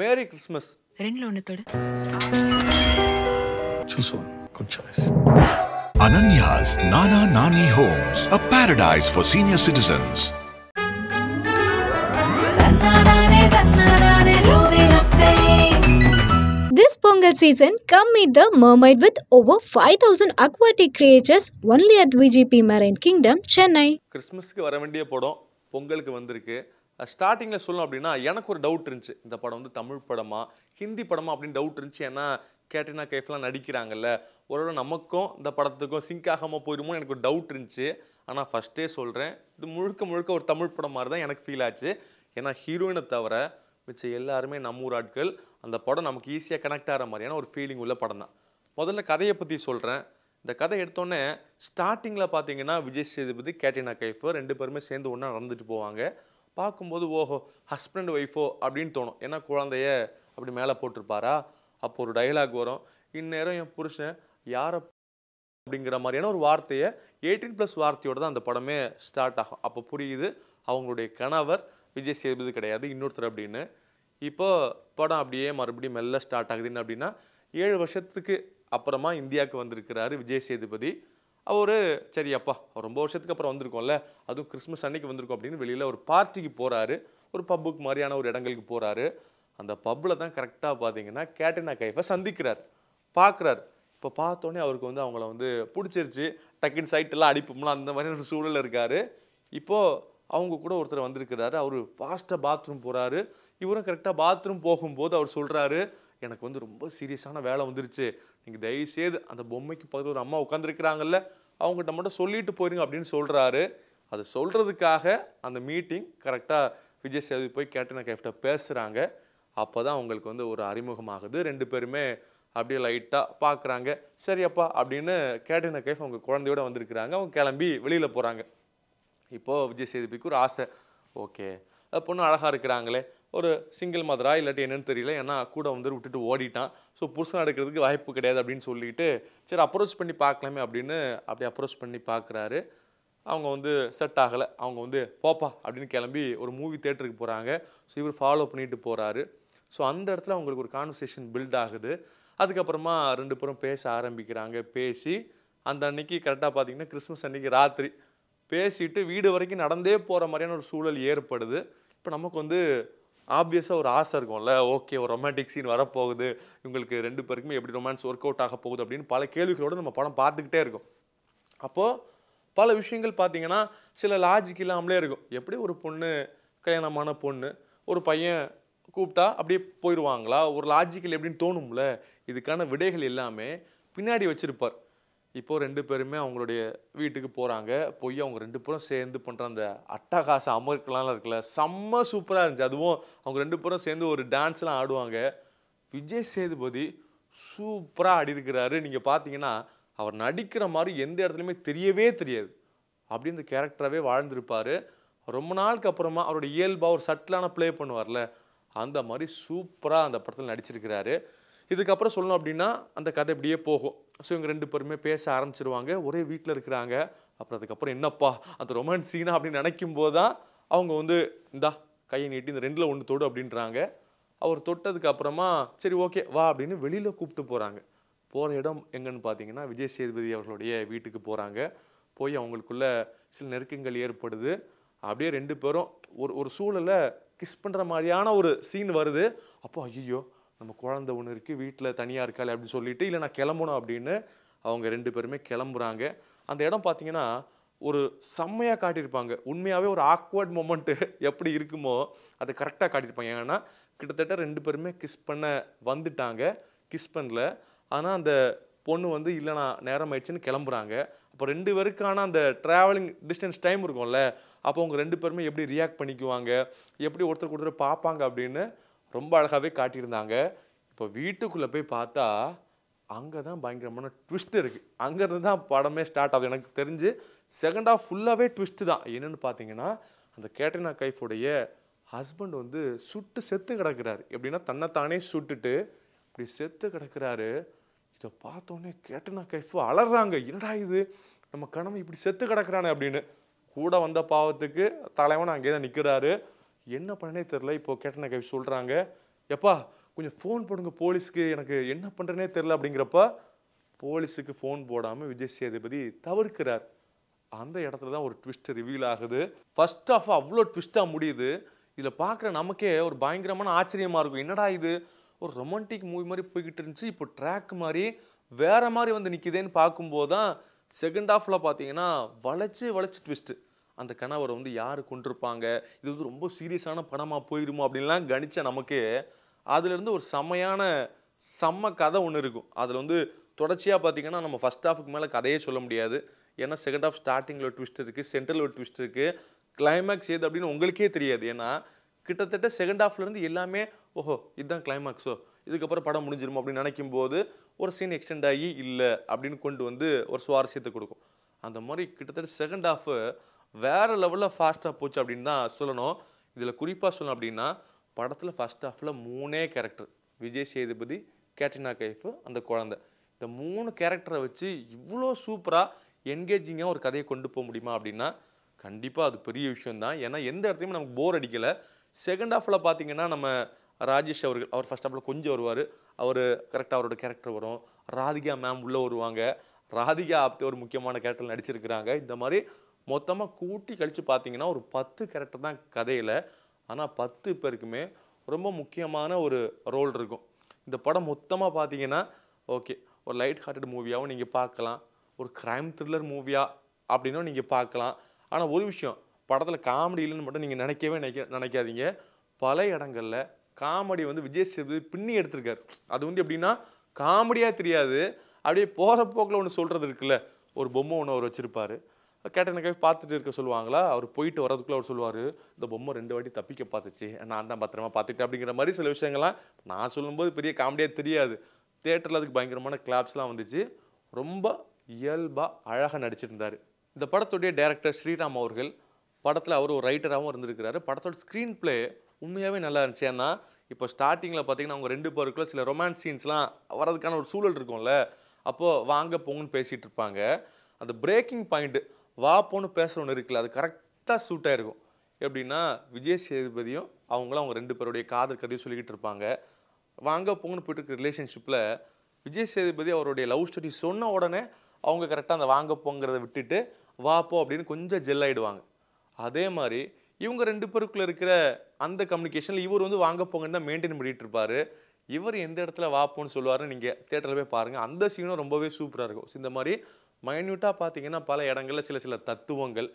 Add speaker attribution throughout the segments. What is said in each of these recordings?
Speaker 1: Merry Christmas ரெண்டுல ஒன்று தொடு Choose one. Good choice. Ananya's Nana Nani Homes, a paradise for senior citizens. This Pongal season, come meet the mermaid with over 5,000 aquatic creatures only at VGP Marine Kingdom, Chennai. கிறிஸ்மஸ்க்கு வர வேண்டிய படம் பொங்கலுக்கு வந்திருக்கு ஸ்டார்டிங்கில் சொல்லணும் அப்படின்னா எனக்கு ஒரு டவுட் இருந்துச்சு இந்த படம் வந்து தமிழ் படமா ஹிந்தி படமா அப்படின்னு டவுட் இருந்துச்சு ஏன்னா கேட்ரினா கேஃப்லாம் நடிக்கிறாங்கல்ல ஓரளவு நமக்கும் இந்த படத்துக்கும் சிங்க் ஆகாமல் போயிருமோன்னு எனக்கு ஒரு டவுட் இருந்துச்சு ஆனால் ஃபஸ்ட்டே சொல்கிறேன் இது முழுக்க முழுக்க ஒரு தமிழ் படம் மாதிரி தான் எனக்கு ஃபீல் ஆச்சு ஏன்னா ஹீரோயினை தவிர மிச்ச எல்லாருமே நம்ம ஊர் ஆட்கள் அந்த படம் நமக்கு ஈஸியாக கனெக்ட் ஆகிற மாதிரியான ஒரு ஃபீலிங் உள்ள படம் தான் முதல்ல கதையை பற்றி சொல்கிறேன் இந்த கதை எடுத்தோன்னே ஸ்டார்டிங்கில் பார்த்தீங்கன்னா விஜய் சேதுபதி கேட்ரினா கைஃபர் ரெண்டு பேருமே சேர்ந்து ஒன்றா நடந்துட்டு போவாங்க பார்க்கும்போது ஓஹோ ஹஸ்பண்ட் ஒய்ஃபோ அப்படின்னு தோணும் ஏன்னா குழந்தைய அப்படி மேலே போட்டிருப்பாரா அப்போ ஒரு டைலாக் வரும் இந்நேரம் என் புருஷன் யாரை அப்படிங்கிற மாதிரியான ஒரு வார்த்தையை எயிட்டீன் ப்ளஸ் வார்த்தையோட தான் அந்த படமே ஸ்டார்ட் ஆகும் அப்போ புரியுது அவங்களுடைய கணவர் விஜய் சேதுபதி கிடையாது இன்னொருத்தர் அப்படின்னு இப்போ படம் அப்படியே மறுபடியும் மெல்ல ஸ்டார்ட் ஆகுது என்ன அப்படின்னா ஏழு வருஷத்துக்கு அப்புறமா இந்தியாவுக்கு வந்திருக்கிறாரு விஜய் சேதுபதி அவர் சரி அப்பா ரொம்ப வருஷத்துக்கு அப்புறம் வந்திருக்கோம்ல அதுவும் கிறிஸ்மஸ் அன்னைக்கு வந்திருக்கோம் அப்படின்னு வெளியில் ஒரு பார்ட்டிக்கு போகிறாரு ஒரு பப்புக்கு மாதிரியான ஒரு இடங்களுக்கு போகிறாரு அந்த பப்பில் தான் கரெக்டாக பார்த்தீங்கன்னா கேட்டினா கைஃபை சந்திக்கிறார் பார்க்குறாரு இப்போ பார்த்தோன்னே அவருக்கு வந்து அவங்கள வந்து பிடிச்சிருச்சு டக்கின் சைட்டெல்லாம் அடிப்போம்லாம் அந்த மாதிரி ஒரு சூழல் இருக்கார் இப்போது அவங்க கூட ஒருத்தர் வந்திருக்கிறாரு அவர் ஃபாஸ்ட்டாக பாத்ரூம் போகிறாரு இவரும் கரெக்டாக பாத்ரூம் போகும்போது அவர் சொல்கிறாரு எனக்கு வந்து ரொம்ப சீரியஸான வேலை வந்துருச்சு நீங்கள் தயவுசெய்து அந்த பொம்மைக்கு பக்கத்தில் ஒரு அம்மா உட்காந்துருக்கிறாங்கல்ல அவங்ககிட்ட மட்டும் சொல்லிட்டு போயிருங்க அப்படின்னு சொல்கிறாரு அது சொல்கிறதுக்காக அந்த மீட்டிங் கரெக்டாக விஜய் சேது போய் கேட்டன கேஃப்ட பேசுகிறாங்க அப்போ தான் அவங்களுக்கு வந்து ஒரு அறிமுகமாகுது ரெண்டு பேருமே அப்படியே லைட்டாக பார்க்குறாங்க சரியப்பா அப்படின்னு கேட்டின கேஃப் அவங்க குழந்தையோட வந்திருக்கிறாங்க அவங்க கிளம்பி வெளியில் போகிறாங்க இப்போது விஜய் சேதுபிக்கு ஒரு ஆசை ஓகே பொண்ணு அழகாக இருக்கிறாங்களே ஒரு சிங்கிள் மதரா இல்லாட்டி என்னன்னு தெரியல ஏன்னா கூட வந்து விட்டுட்டு ஓடிட்டான் ஸோ புருஷன் எடுக்கிறதுக்கு வாய்ப்பு கிடையாது அப்படின்னு சொல்லிட்டு சரி அப்ரோச் பண்ணி பார்க்கலாமே அப்படின்னு அப்படி அப்ரோச் பண்ணி பார்க்குறாரு அவங்க வந்து செட் ஆகலை அவங்க வந்து போப்பா அப்படின்னு கிளம்பி ஒரு மூவி தேட்டருக்கு போகிறாங்க ஸோ இவர் ஃபாலோ பண்ணிட்டு போகிறாரு ஸோ அந்த இடத்துல அவங்களுக்கு ஒரு கான்வர்சேஷன் பில்ட் ஆகுது அதுக்கப்புறமா ரெண்டு பேரும் பேச ஆரம்பிக்கிறாங்க பேசி அந்த அன்னைக்கு கரெக்டாக பார்த்தீங்கன்னா கிறிஸ்மஸ் அன்னைக்கு ராத்திரி பேசிட்டு வீடு வரைக்கும் நடந்தே போகிற மாதிரியான ஒரு சூழல் ஏற்படுது இப்போ நமக்கு வந்து ஆப்வியஸாக ஒரு ஆசை இருக்கும்ல ஓகே ஒரு ரொமான்டிக் சீன் வரப்போகுது இவங்களுக்கு ரெண்டு பேருக்குமே எப்படி ரொமான்ஸ் ஒர்க் அவுட் ஆக போகுது அப்படின்னு பல கேள்விகளோடு நம்ம படம் பார்த்துக்கிட்டே இருக்கும் அப்போது பல விஷயங்கள் பார்த்தீங்கன்னா சில லாஜிக் இல்லாமலே இருக்கும் எப்படி ஒரு பொண்ணு கல்யாணமான பொண்ணு ஒரு பையன் கூப்பிட்டா அப்படியே போயிடுவாங்களா ஒரு லாஜிக்கல் எப்படின்னு தோணும்ல இதுக்கான விடைகள் எல்லாமே பின்னாடி வச்சுருப்பார் இப்போது ரெண்டு பேருமே அவங்களுடைய வீட்டுக்கு போகிறாங்க போய் அவங்க ரெண்டு பேரும் சேர்ந்து பண்ணுற அந்த அட்டகாச அமர்க்கெலாம் இருக்குல்ல செம்ம சூப்பராக இருந்துச்சு அதுவும் அவங்க ரெண்டு பேரும் சேர்ந்து ஒரு டான்ஸ்லாம் ஆடுவாங்க விஜய் சேதுபதி சூப்பராக ஆடிருக்கிறாரு நீங்கள் பார்த்தீங்கன்னா அவர் நடிக்கிற மாதிரி எந்த இடத்துலையுமே தெரியவே தெரியாது அப்படி இந்த கேரக்டராகவே வாழ்ந்துருப்பார் ரொம்ப நாளுக்கு அப்புறமா அவருடைய இயல்பாக ஒரு சட்டிலான ப்ளே பண்ணுவார்ல அந்த மாதிரி சூப்பராக அந்த படத்தில் நடிச்சிருக்கிறாரு இதுக்கப்புறம் சொல்லணும் அப்படின்னா அந்த கதை இப்படியே போகும் ஸோ இவங்க ரெண்டு பேருமே பேச ஆரம்பிச்சிருவாங்க ஒரே வீட்டில் இருக்கிறாங்க அப்புறம் அதுக்கப்புறம் என்னப்பா அந்த ரொமான்ஸ் சீனா அப்படின்னு நினைக்கும் தான் அவங்க வந்து இந்தா கையை நீட்டி இந்த ரெண்டில் ஒன்று தொடு அப்படின்றாங்க அவர் தொட்டதுக்கு அப்புறமா சரி ஓகே வா அப்படின்னு வெளியில் கூப்பிட்டு போகிறாங்க போகிற இடம் எங்கன்னு பார்த்தீங்கன்னா விஜய் சேதுபதி அவர்களுடைய வீட்டுக்கு போகிறாங்க போய் அவங்களுக்குள்ள சில நெருக்கங்கள் ஏற்படுது அப்படியே ரெண்டு பேரும் ஒரு ஒரு சூழலை கிஸ் பண்ணுற மாதிரியான ஒரு சீன் வருது அப்போ ஐயோ நம்ம குழந்த ஒன்று இருக்குது வீட்டில் தனியாக இருக்காளே அப்படின்னு சொல்லிட்டு இல்லை நான் கிளம்பணும் அப்படின்னு அவங்க ரெண்டு பேருமே கிளம்புறாங்க அந்த இடம் பார்த்தீங்கன்னா ஒரு செம்மையாக காட்டியிருப்பாங்க உண்மையாகவே ஒரு ஆக்வர்ட் மூமெண்ட்டு எப்படி இருக்குமோ அதை கரெக்டாக காட்டியிருப்பாங்க ஏன்னா கிட்டத்தட்ட ரெண்டு பேருமே கிஸ் பண்ண வந்துட்டாங்க கிஸ் பண்ணல ஆனால் அந்த பொண்ணு வந்து இல்லைனா நேரம் ஆயிடுச்சுன்னு கிளம்புறாங்க அப்போ ரெண்டு பேருக்கான அந்த ட்ராவலிங் டிஸ்டன்ஸ் டைம் இருக்கும்ல அப்போ அவங்க ரெண்டு பேருமே எப்படி ரியாக்ட் பண்ணிக்குவாங்க எப்படி ஒருத்தருக்கு ஒருத்தர் பார்ப்பாங்க அப்படின்னு ரொம்ப அழகாகவே காட்டியிருந்தாங்க இப்போ வீட்டுக்குள்ளே போய் பார்த்தா அங்கே தான் பயங்கரமான ட்விஸ்ட் இருக்குது அங்கேருந்து தான் படமே ஸ்டார்ட் ஆகுது எனக்கு தெரிஞ்சு செகண்ட் ஆஃப் ஃபுல்லாகவே ட்விஸ்ட்டு தான் என்னென்னு பார்த்தீங்கன்னா அந்த கேட்ரினா கைஃபுடைய ஹஸ்பண்ட் வந்து சுட்டு செத்து கிடக்கிறாரு எப்படின்னா தன்னைத்தானே சுட்டுட்டு இப்படி செத்து கிடக்கிறாரு இதை பார்த்தோன்னே கேட்டனா கைஃபு அலறாங்க என்னடா இது நம்ம கணவன் இப்படி செத்து கிடக்கிறானே அப்படின்னு கூட வந்த பாவத்துக்கு தலைவன் அங்கே தான் நிற்கிறாரு என்ன பண்ணனே தெரில இப்போ கேட்டன கவி சொல்கிறாங்க எப்பா கொஞ்சம் ஃபோன் போடுங்க போலீஸ்க்கு எனக்கு என்ன பண்ணுறனே தெரில அப்படிங்கிறப்ப போலீஸுக்கு ஃபோன் போடாமல் விஜய் சேதுபதி தவிர்க்கிறார் அந்த இடத்துல தான் ஒரு ட்விஸ்ட் ரிவீல் ஆகுது ஃபர்ஸ்ட் ஆஃப் அவ்வளோ ட்விஸ்ட்டாக முடியுது இதில் பார்க்குற நமக்கே ஒரு பயங்கரமான ஆச்சரியமாக இருக்கும் என்னடா இது ஒரு ரொமான்டிக் மூவி மாதிரி போய்கிட்டு இருந்துச்சு இப்போ ட்ராக் மாதிரி வேறு மாதிரி வந்து நிற்கிதேன்னு பார்க்கும்போது தான் செகண்ட் ஆஃபில் பார்த்தீங்கன்னா வளைச்சி வளைச்சி ட்விஸ்ட்டு அந்த கணவரை வந்து யார் கொண்டிருப்பாங்க இது வந்து ரொம்ப சீரியஸான படமாக போயிடுமோ அப்படின்லாம் கணித்த நமக்கு அதுலேருந்து ஒரு செம்மையான செம்ம கதை ஒன்று இருக்கும் அதில் வந்து தொடர்ச்சியாக பார்த்தீங்கன்னா நம்ம ஃபஸ்ட் ஹாஃபுக்கு மேலே கதையே சொல்ல முடியாது ஏன்னா செகண்ட் ஹாஃப் ஸ்டார்டிங்கில் ஒரு ட்விஸ்ட் இருக்குது சென்ட்ரல் ஒரு ட்விஸ்ட் இருக்குது கிளைமேக்ஸ் எது அப்படின்னு உங்களுக்கே தெரியாது ஏன்னா கிட்டத்தட்ட செகண்ட் ஹாஃப்லேருந்து எல்லாமே ஓஹோ இதுதான் கிளைமேக்ஸோ இதுக்கப்புறம் படம் முடிஞ்சிருமோ அப்படின்னு நினைக்கும் போது ஒரு சீன் எக்ஸ்டெண்ட் ஆகி இல்லை அப்படின்னு கொண்டு வந்து ஒரு சுவாரஸ்யத்தை கொடுக்கும் அந்த மாதிரி கிட்டத்தட்ட செகண்ட் ஹாஃபு வேறு லெவலில் ஃபாஸ்ட்டாக போச்சு அப்படின்னு தான் சொல்லணும் இதில் குறிப்பாக சொல்லணும் அப்படின்னா படத்தில் ஃபஸ்ட் ஹாஃபில் மூணே கேரக்டர் விஜய் சேதுபதி கேட்ரினா கைஃபு அந்த குழந்த இந்த மூணு கேரக்டரை வச்சு இவ்வளோ சூப்பராக என்கேஜிங்காக ஒரு கதையை கொண்டு போக முடியுமா அப்படின்னா கண்டிப்பாக அது பெரிய விஷயம் தான் ஏன்னா எந்த இடத்துலையுமே நமக்கு போர் அடிக்கலை செகண்ட் ஹாஃபில் பார்த்தீங்கன்னா நம்ம ராஜேஷ் அவர்கள் அவர் ஃபஸ்ட் ஹாஃபில் கொஞ்சம் வருவார் அவர் கரெக்டாக அவரோட கேரக்டர் வரும் ராதிகா மேம் உள்ளே வருவாங்க ராதிகா ஆப்தே ஒரு முக்கியமான கேரக்டர் நடிச்சிருக்கிறாங்க இந்த மாதிரி மொத்தமாக கூட்டி கழித்து பார்த்தீங்கன்னா ஒரு பத்து கேரக்டர் தான் கதையில் ஆனால் பத்து பேருக்குமே ரொம்ப முக்கியமான ஒரு ரோல் இருக்கும் இந்த படம் மொத்தமாக பார்த்தீங்கன்னா ஓகே ஒரு லைட் ஹார்ட்டட் மூவியாகவும் நீங்கள் பார்க்கலாம் ஒரு க்ரைம் த்ரில்லர் மூவியாக அப்படின்னும் நீங்கள் பார்க்கலாம் ஆனால் ஒரு விஷயம் படத்தில் காமெடி இல்லைன்னு மட்டும் நீங்கள் நினைக்கவே நினைக்க நினைக்காதீங்க பல இடங்களில் காமெடி வந்து விஜய் சேதுபதி பின்னி எடுத்திருக்காரு அது வந்து எப்படின்னா காமெடியாக தெரியாது அப்படியே போகிற போக்கில் ஒன்று சொல்கிறது இருக்குல்ல ஒரு பொம்மை ஒன்று அவர் வச்சுருப்பார் கேட்டனை கவி பார்த்துட்டு இருக்க சொல்லுவாங்களா அவர் போயிட்டு வரதுக்குள்ளே அவர் சொல்லுவார் இந்த பொம்மை ரெண்டு வாட்டி தப்பிக்க பார்த்துச்சு நான் தான் பத்திரமா பார்த்துக்கிட்டேன் அப்படிங்கிற மாதிரி சில விஷயங்கள்லாம் நான் சொல்லும்போது பெரிய காமெடியாக தெரியாது தேட்டரில் அதுக்கு பயங்கரமான கிளாப்ஸ்லாம் வந்துச்சு ரொம்ப இயல்பாக அழகாக நடிச்சிருந்தார் இந்த படத்துடைய டேரக்டர் ஸ்ரீராம் அவர்கள் படத்தில் அவர் ஒரு ரைட்டராகவும் இருந்திருக்கிறாரு படத்தோட ஸ்க்ரீன் பிளே உண்மையாகவே நல்லா இருந்துச்சு ஏன்னா இப்போ ஸ்டார்டிங்கில் பார்த்தீங்கன்னா அவங்க ரெண்டு பேருக்குள்ள சில ரொமான்ஸ் சீன்ஸ்லாம் வரதுக்கான ஒரு சூழல் இருக்கும்ல அப்போது வாங்க போங்கன்னு பேசிகிட்டு இருப்பாங்க அந்த பிரேக்கிங் பாயிண்ட்டு வா போன்னு பேசுகிற ஒன்று இருக்குல்ல அது கரெக்டாக சூட்டாக இருக்கும் எப்படின்னா விஜய் சேதுபதியும் அவங்களும் அவங்க ரெண்டு பேருடைய காதல் கதையும் சொல்லிக்கிட்டு இருப்பாங்க வாங்க போங்கன்னு போயிட்டு இருக்க ரிலேஷன்ஷிப்பில் விஜய் சேதுபதி அவருடைய லவ் ஸ்டோரி சொன்ன உடனே அவங்க கரெக்டாக அந்த வாங்க போங்கிறத விட்டுட்டு போ அப்படின்னு கொஞ்சம் ஜெல் ஆகிடுவாங்க அதே மாதிரி இவங்க ரெண்டு பேருக்குள்ளே இருக்கிற அந்த கம்யூனிகேஷனில் இவர் வந்து வாங்க போங்கன்னு தான் மெயின்டைன் பண்ணிகிட்டு இருப்பார் இவர் எந்த இடத்துல வாப்போன்னு சொல்லுவார்னு நீங்கள் தேட்டரில் போய் பாருங்கள் அந்த சீனும் ரொம்பவே சூப்பராக இருக்கும் இந்த மாதிரி மைன்யூட்டாக பார்த்தீங்கன்னா பல இடங்களில் சில சில தத்துவங்கள்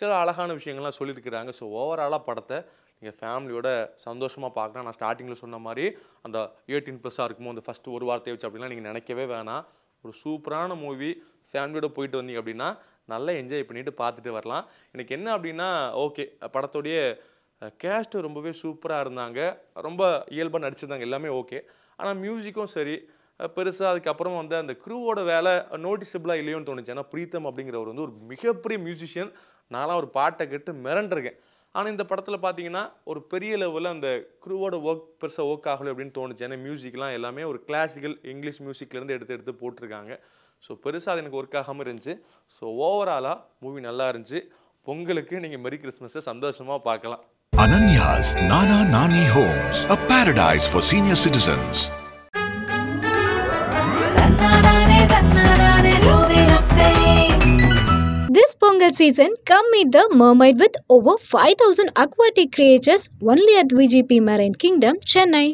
Speaker 1: சில அழகான விஷயங்கள்லாம் சொல்லியிருக்கிறாங்க ஸோ ஓவராலாக படத்தை நீங்கள் ஃபேமிலியோட சந்தோஷமாக பார்க்கலாம் நான் ஸ்டார்டிங்கில் சொன்ன மாதிரி அந்த எயிட்டீன் ப்ளஸ்ஸாக இருக்குமோ அந்த ஃபஸ்ட்டு ஒரு வார்த்தையை வச்சு அப்படின்னா நீங்கள் நினைக்கவே வேணாம் ஒரு சூப்பரான மூவி ஃபேமிலியோட போயிட்டு வந்தீங்க அப்படின்னா நல்லா என்ஜாய் பண்ணிவிட்டு பார்த்துட்டு வரலாம் எனக்கு என்ன அப்படின்னா ஓகே படத்துடைய கேஸ்ட்டு ரொம்பவே சூப்பராக இருந்தாங்க ரொம்ப இயல்பாக நடிச்சிருந்தாங்க எல்லாமே ஓகே ஆனால் மியூசிக்கும் சரி பெருசாக அதுக்கப்புறம் வந்து அந்த க்ரூவோட வேலை நோட்டிசபிளாக இல்லையோன்னு தோணுச்சு ஏன்னா பிரீத்தம் அப்படிங்கிறவர் வந்து ஒரு மிகப்பெரிய மியூசிஷியன் நானாக ஒரு பாட்டை கேட்டு மிரண்டிருக்கேன் ஆனால் இந்த படத்தில் பார்த்தீங்கன்னா ஒரு பெரிய லெவலில் அந்த க்ரூவோட ஒர்க் பெருசாக ஒர்க் ஆகலை அப்படின்னு தோணுச்சு ஏன்னா மியூசிக்லாம் எல்லாமே ஒரு கிளாசிக்கல் இங்கிலீஷ் மியூசிக்லேருந்து எடுத்து எடுத்து போட்டிருக்காங்க ஸோ பெருசாக அது எனக்கு ஒர்க் ஆகாமல் இருந்துச்சு ஸோ ஓவராலாக மூவி நல்லா இருந்துச்சு பொங்கலுக்கு நீங்கள் மெரி கிறிஸ்மஸை சந்தோஷமாக பார்க்கலாம் Ananya's Nana Nani homes a paradise for senior citizens Pongal season, come meet the mermaid with over 5000 aquatic creatures only at VGP Marine Kingdom, Chennai.